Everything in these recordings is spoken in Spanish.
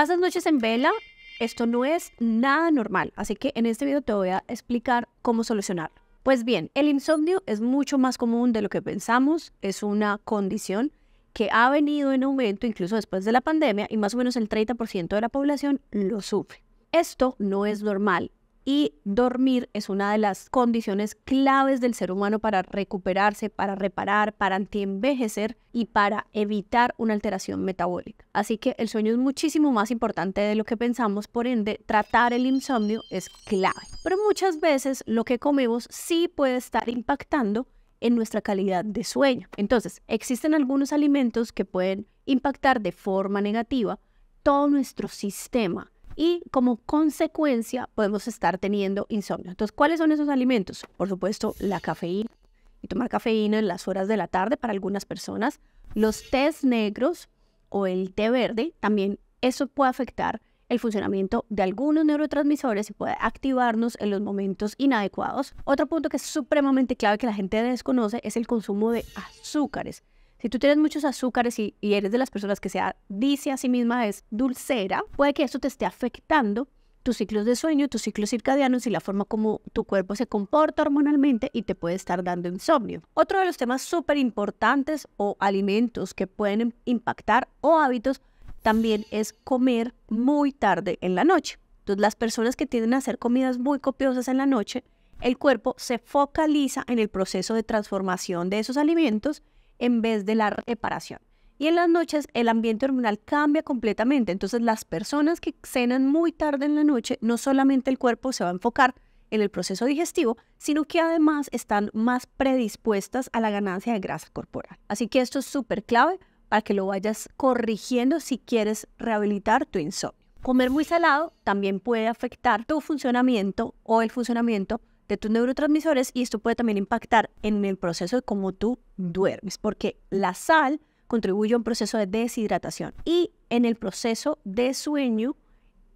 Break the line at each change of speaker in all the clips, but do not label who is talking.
Pasas noches en vela, esto no es nada normal, así que en este video te voy a explicar cómo solucionarlo. Pues bien, el insomnio es mucho más común de lo que pensamos, es una condición que ha venido en aumento incluso después de la pandemia y más o menos el 30% de la población lo sufre. Esto no es normal y dormir es una de las condiciones claves del ser humano para recuperarse, para reparar, para antienvejecer y para evitar una alteración metabólica. Así que el sueño es muchísimo más importante de lo que pensamos, por ende, tratar el insomnio es clave. Pero muchas veces lo que comemos sí puede estar impactando en nuestra calidad de sueño. Entonces, existen algunos alimentos que pueden impactar de forma negativa todo nuestro sistema y como consecuencia podemos estar teniendo insomnio. Entonces, ¿cuáles son esos alimentos? Por supuesto, la cafeína y tomar cafeína en las horas de la tarde para algunas personas, los tés negros o el té verde, también eso puede afectar el funcionamiento de algunos neurotransmisores y puede activarnos en los momentos inadecuados. Otro punto que es supremamente clave que la gente desconoce es el consumo de azúcares. Si tú tienes muchos azúcares y, eres de las personas que se dice a sí misma es dulcera, puede que esto te esté afectando tus ciclos de sueño, tus ciclos circadianos y la forma como tu cuerpo se comporta hormonalmente y te puede estar dando insomnio. Otro de los temas súper importantes o alimentos que pueden impactar o hábitos también es comer muy tarde en la noche. Entonces las personas que tienden a hacer comidas muy copiosas en la noche, el cuerpo se focaliza en el proceso de transformación de esos alimentos en vez de la reparación. Y en las noches el ambiente hormonal cambia completamente, entonces las personas que cenan muy tarde en la noche, no solamente el cuerpo se va a enfocar en el proceso digestivo, sino que además están más predispuestas a la ganancia de grasa corporal. Así que esto es súper clave para que lo vayas corrigiendo si quieres rehabilitar tu insomnio. Comer muy salado también puede afectar tu funcionamiento o el funcionamiento de tus neurotransmisores y esto puede también impactar en el proceso de cómo tú duermes, porque la sal contribuye a un proceso de deshidratación y en el proceso de sueño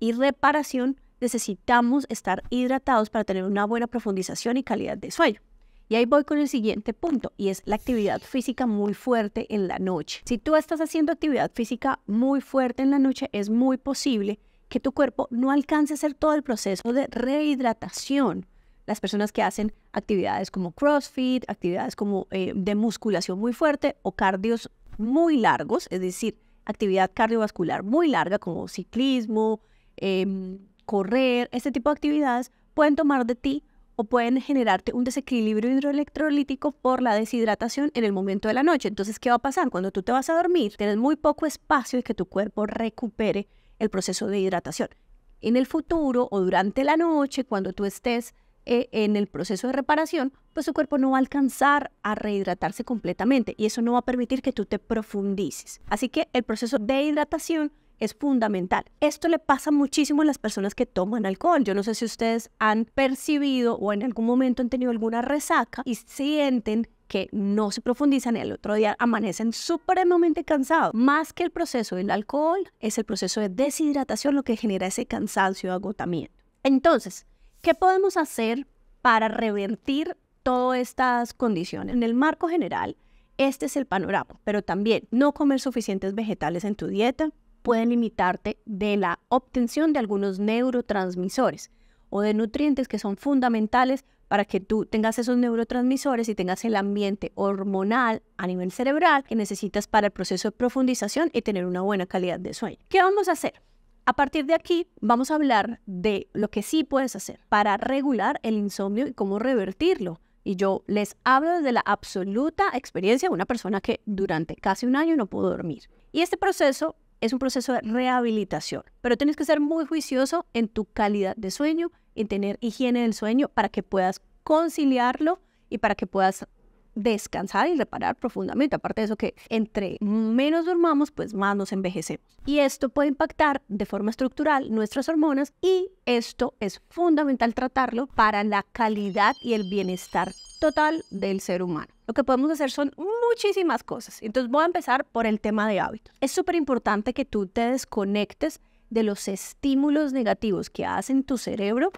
y reparación necesitamos estar hidratados para tener una buena profundización y calidad de sueño. Y ahí voy con el siguiente punto, y es la actividad física muy fuerte en la noche. Si tú estás haciendo actividad física muy fuerte en la noche, es muy posible que tu cuerpo no alcance a hacer todo el proceso de rehidratación las personas que hacen actividades como CrossFit, actividades como eh, de musculación muy fuerte o cardios muy largos, es decir, actividad cardiovascular muy larga como ciclismo, em, correr, este tipo de actividades pueden tomar de ti o pueden generarte un desequilibrio hidroelectrolítico por la deshidratación en el momento de la noche. Entonces, ¿qué va a pasar? Cuando tú te vas a dormir, tienes muy poco espacio de que tu cuerpo recupere el proceso de hidratación. En el futuro o durante la noche, cuando tú estés eh, en el proceso de reparación, pues su cuerpo no va a alcanzar a rehidratarse completamente y eso no va a permitir que tú te profundices. Así que el proceso de hidratación es fundamental. Esto le pasa muchísimo a las personas que toman alcohol. Yo no sé si ustedes han percibido o en algún momento han tenido alguna resaca y sienten que no se profundizan y al otro día amanecen supremamente cansados. Más que el proceso del alcohol, es el proceso de deshidratación lo que genera ese cansancio agotamiento. Entonces, ¿Qué podemos hacer para revertir todas estas condiciones? En el marco general, este es el panorama, pero también no comer suficientes vegetales en tu dieta puede limitarte de la obtención de algunos neurotransmisores o de nutrientes que son fundamentales para que tú tengas esos neurotransmisores y tengas el ambiente hormonal a nivel cerebral que necesitas para el proceso de profundización y tener una buena calidad de sueño. ¿Qué vamos a hacer? A partir de aquí vamos a hablar de lo que sí puedes hacer para regular el insomnio y cómo revertirlo. Y yo les hablo desde la absoluta experiencia de una persona que durante casi un año no pudo dormir. Y este proceso es un proceso de rehabilitación, pero tienes que ser muy juicioso en tu calidad de sueño, en tener higiene del sueño para que puedas conciliarlo y para que puedas descansar y reparar profundamente. Aparte de eso que entre menos durmamos pues más nos envejecemos. Y esto puede impactar de forma estructural nuestras hormonas y esto es fundamental tratarlo para la calidad y el bienestar total del ser humano. Lo que podemos hacer son muchísimas cosas. Entonces voy a empezar por el tema de hábitos. Es súper importante que tú te desconectes de los estímulos negativos que hacen tu cerebro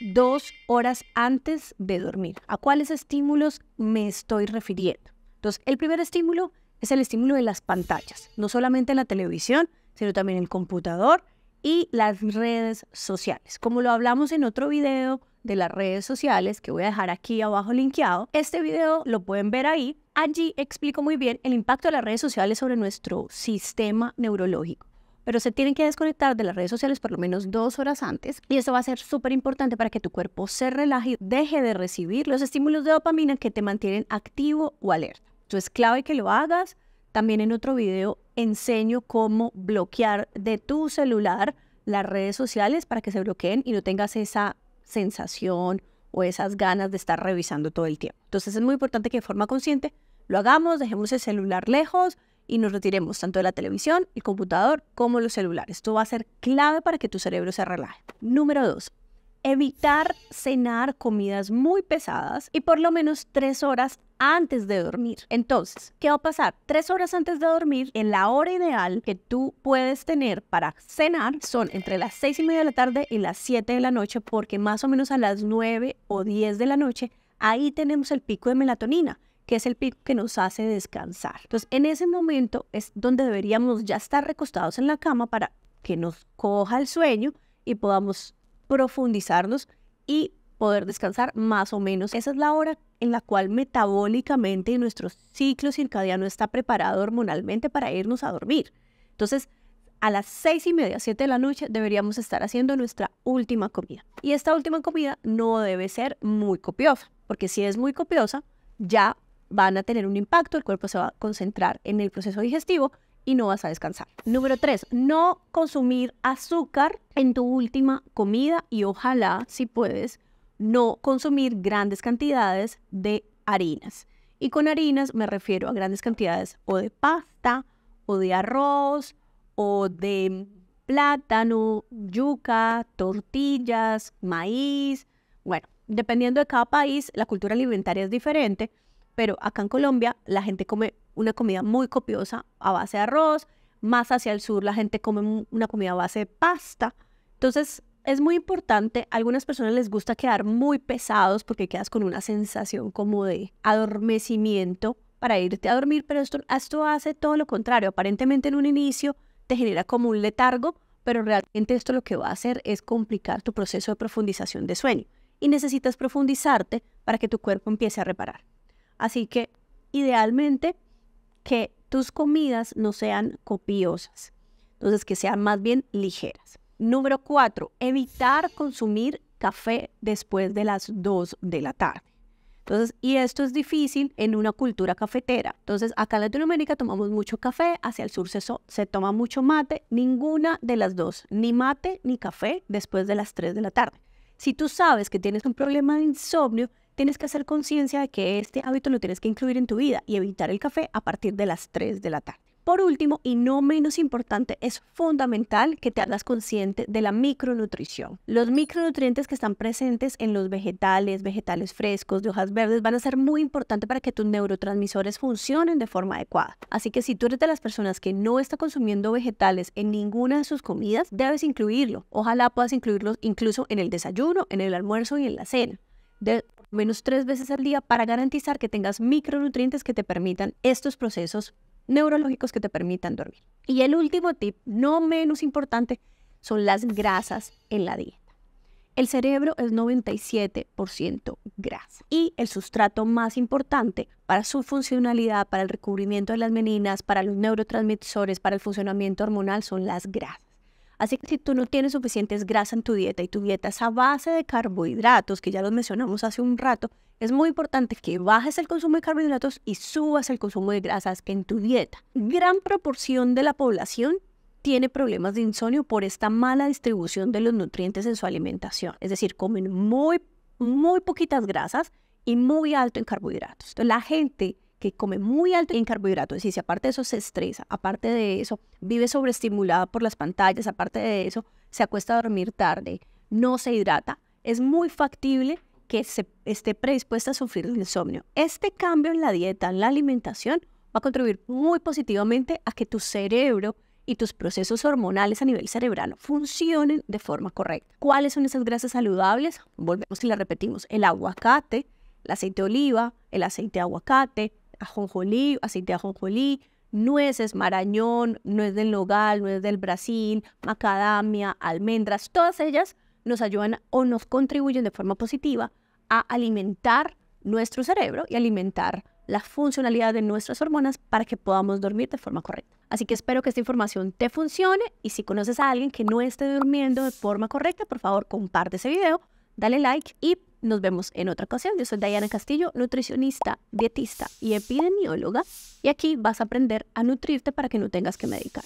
dos horas antes de dormir. ¿A cuáles estímulos me estoy refiriendo? Entonces, el primer estímulo es el estímulo de las pantallas, no solamente en la televisión, sino también en el computador y las redes sociales. Como lo hablamos en otro video de las redes sociales, que voy a dejar aquí abajo linkeado, este video lo pueden ver ahí. Allí explico muy bien el impacto de las redes sociales sobre nuestro sistema neurológico pero se tienen que desconectar de las redes sociales por lo menos dos horas antes y eso va a ser súper importante para que tu cuerpo se relaje y deje de recibir los estímulos de dopamina que te mantienen activo o alerta. Entonces, clave que lo hagas. También en otro video enseño cómo bloquear de tu celular las redes sociales para que se bloqueen y no tengas esa sensación o esas ganas de estar revisando todo el tiempo. Entonces es muy importante que de forma consciente lo hagamos, dejemos el celular lejos, y nos retiremos tanto de la televisión, el computador como los celulares. Esto va a ser clave para que tu cerebro se relaje. Número dos, Evitar cenar comidas muy pesadas y por lo menos tres horas antes de dormir. Entonces, ¿qué va a pasar? Tres horas antes de dormir, en la hora ideal que tú puedes tener para cenar, son entre las seis y media de la tarde y las siete de la noche, porque más o menos a las nueve o diez de la noche, ahí tenemos el pico de melatonina que es el pico que nos hace descansar. Entonces, en ese momento es donde deberíamos ya estar recostados en la cama para que nos coja el sueño y podamos profundizarnos y poder descansar más o menos. Esa es la hora en la cual metabólicamente nuestro ciclo circadiano está preparado hormonalmente para irnos a dormir. Entonces, a las seis y media, siete de la noche, deberíamos estar haciendo nuestra última comida. Y esta última comida no debe ser muy copiosa, porque si es muy copiosa, ya van a tener un impacto, el cuerpo se va a concentrar en el proceso digestivo y no vas a descansar. Número tres, no consumir azúcar en tu última comida y ojalá, si puedes, no consumir grandes cantidades de harinas. Y con harinas me refiero a grandes cantidades o de pasta, o de arroz, o de plátano, yuca, tortillas, maíz. Bueno, dependiendo de cada país, la cultura alimentaria es diferente, pero acá en Colombia la gente come una comida muy copiosa a base de arroz, más hacia el sur la gente come una comida a base de pasta. Entonces es muy importante, a algunas personas les gusta quedar muy pesados porque quedas con una sensación como de adormecimiento para irte a dormir, pero esto, hace todo lo contrario. Aparentemente en un inicio te genera como un letargo, pero realmente esto lo que va a hacer es complicar tu proceso de profundización de sueño y necesitas profundizarte para que tu cuerpo empiece a reparar. Así que idealmente que tus comidas no sean copiosas, entonces que sean más bien ligeras. Número cuatro, evitar consumir café después de las 2 de la tarde. Entonces, y esto es difícil en una cultura cafetera. Entonces, acá en Latinoamérica tomamos mucho café, hacia el sur se, se toma mucho mate, ninguna de las dos, ni mate ni café después de las 3 de la tarde. Si tú sabes que tienes un problema de insomnio, tienes que hacer conciencia de que este hábito lo tienes que incluir en tu vida y evitar el café a partir de las 3 de la tarde. Por último, y no menos importante, es fundamental que te hagas consciente de la micronutrición. Los micronutrientes que están presentes en los vegetales, vegetales frescos, de hojas verdes, van a ser muy importantes para que tus neurotransmisores funcionen de forma adecuada. Así que si tú eres de las personas que no está consumiendo vegetales en ninguna de sus comidas, debes incluirlo. Ojalá puedas incluirlos incluso en el desayuno, en el almuerzo y en la cena de menos tres veces al día para garantizar que tengas micronutrientes que te permitan estos procesos neurológicos que te permitan dormir. Y el último tip, no menos importante, son las grasas en la dieta. El cerebro es 97% grasa y el sustrato más importante para su funcionalidad, para el recubrimiento de las meninas, para los neurotransmisores, para el funcionamiento hormonal son las grasas. Así que si tú no tienes suficientes grasas en tu dieta y tu dieta es a base de carbohidratos, que ya lo mencionamos hace un rato, es muy importante que bajes el consumo de carbohidratos y subas el consumo de grasas en tu dieta. Gran proporción de la población tiene problemas de insomnio por esta mala distribución de los nutrientes en su alimentación. Es decir, comen muy, muy poquitas grasas y muy alto en carbohidratos. Entonces, la gente que come muy alto en carbohidratos y si aparte de eso se estresa, aparte de eso vive sobreestimulada por las pantallas, aparte de eso se acuesta a dormir tarde, no se hidrata, es muy factible que se esté predispuesta a sufrir el insomnio. Este cambio en la dieta, en la alimentación, va a contribuir muy positivamente a que tu cerebro y tus procesos hormonales a nivel cerebral funcionen de forma correcta. ¿Cuáles son esas grasas saludables? Volvemos y la repetimos. El aguacate, el aceite de oliva, el aceite de aguacate, ajonjolí, aceite de ajonjolí, nueces, marañón, nuez del nogal, nuez del Brasil, macadamia, almendras, todas ellas nos ayudan o nos contribuyen de forma positiva a alimentar nuestro cerebro y alimentar la funcionalidad de nuestras hormonas para que podamos dormir de forma correcta. Así que espero que esta información te funcione y si conoces a alguien que no esté durmiendo de forma correcta, por favor comparte ese video, dale like y nos vemos en otra ocasión. Yo soy Diana Castillo, nutricionista, dietista y epidemióloga. Y aquí vas a aprender a nutrirte para que no tengas que medicar.